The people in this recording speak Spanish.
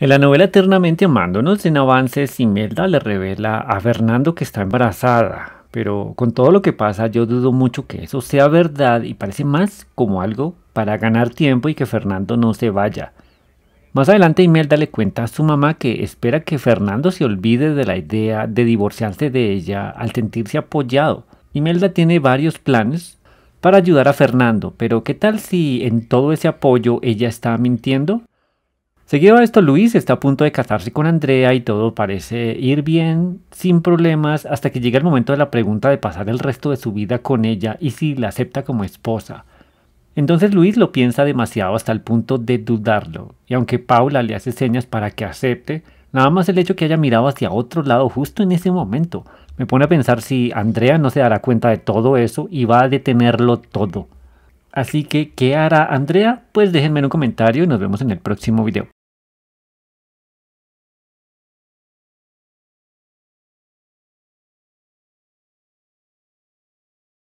En la novela Eternamente Amándonos, en avances, Imelda le revela a Fernando que está embarazada, pero con todo lo que pasa yo dudo mucho que eso sea verdad y parece más como algo para ganar tiempo y que Fernando no se vaya. Más adelante Imelda le cuenta a su mamá que espera que Fernando se olvide de la idea de divorciarse de ella al sentirse apoyado. Imelda tiene varios planes para ayudar a Fernando, pero ¿qué tal si en todo ese apoyo ella está mintiendo? Seguido a esto, Luis está a punto de casarse con Andrea y todo parece ir bien, sin problemas, hasta que llega el momento de la pregunta de pasar el resto de su vida con ella y si la acepta como esposa. Entonces Luis lo piensa demasiado hasta el punto de dudarlo, y aunque Paula le hace señas para que acepte, nada más el hecho que haya mirado hacia otro lado justo en ese momento me pone a pensar si Andrea no se dará cuenta de todo eso y va a detenerlo todo. Así que, ¿qué hará Andrea? Pues déjenme en un comentario y nos vemos en el próximo video.